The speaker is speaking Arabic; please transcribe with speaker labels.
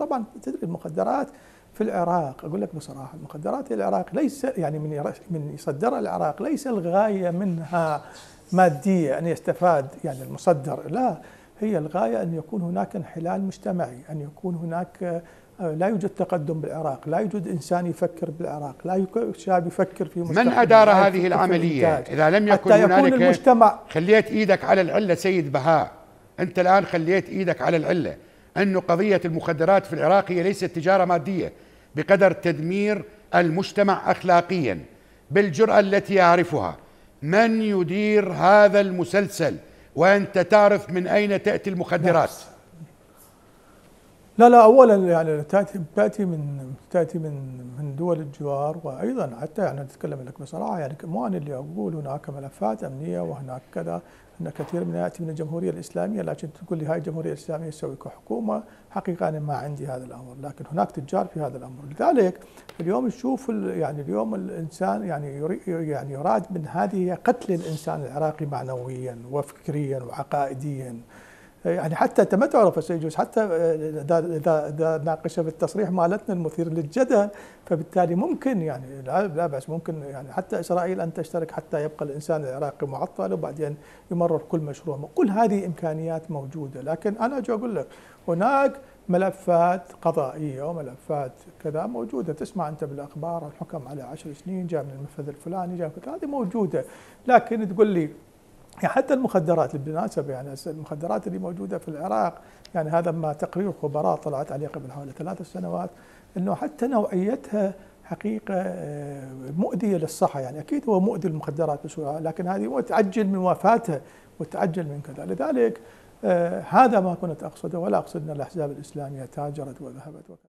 Speaker 1: طبعا تدري المخدرات في العراق اقول لك بصراحه المخدرات العراق ليس يعني من من يصدرها العراق ليس الغايه منها ماديه ان يستفاد يعني المصدر لا هي الغايه ان يكون هناك انحلال مجتمعي ان يكون هناك آه، لا يوجد تقدم بالعراق لا يوجد إنسان يفكر بالعراق لا يوجد شاب يفكر في مجتمع من أدار هذه العملية إذا لم يكن هنالك المجتمع
Speaker 2: خليت إيدك على العلة سيد بهاء أنت الآن خليت إيدك على العلة أن قضية المخدرات في العراق هي ليست تجارة مادية بقدر تدمير المجتمع أخلاقيا بالجرأة التي أعرفها من يدير هذا المسلسل وأنت تعرف من أين تأتي المخدرات لا لا اولا
Speaker 1: يعني تاتي تاتي من تاتي من من دول الجوار وايضا حتى يعني نتكلم لك بصراحه يعني مو انا اللي اقول هناك ملفات امنيه وهناك كذا ان كثير من ياتي من الجمهوريه الاسلاميه لكن تقول لي هاي الجمهوريه الاسلاميه تسوي كحكومه حقيقه انا ما عندي هذا الامر لكن هناك تجار في هذا الامر لذلك اليوم نشوف يعني اليوم الانسان يعني يعني يراد من هذه قتل الانسان العراقي معنويا وفكريا وعقائديا يعني حتى انت ما تعرف ايش يجوز حتى اذا اذا ناقشها ناقشه بالتصريح مالتنا المثير للجدل فبالتالي ممكن يعني لا باس ممكن يعني حتى اسرائيل ان تشترك حتى يبقى الانسان العراقي معطل وبعدين يمرر كل مشروع كل هذه امكانيات موجوده لكن انا اجي اقول لك هناك ملفات قضائية وملفات كذا موجودة تسمع أنت بالأخبار الحكم على عشر سنين جاء من المنفذ الفلاني جاء هذه موجودة لكن تقول لي يعني حتى المخدرات بالمناسبة يعني المخدرات اللي موجودة في العراق يعني هذا ما تقرير خبراء طلعت عليه قبل حوالي ثلاث سنوات أنه حتى نوعيتها حقيقة آه، مؤذية للصحة يعني أكيد هو مؤذي المخدرات بسرعة لكن هذه وتعجل من وفاتها وتعجل من كذا لذلك آه، هذا ما كنت أقصده ولا أقصد أن الأحزاب الإسلامية تاجرت
Speaker 2: وذهبت وكذا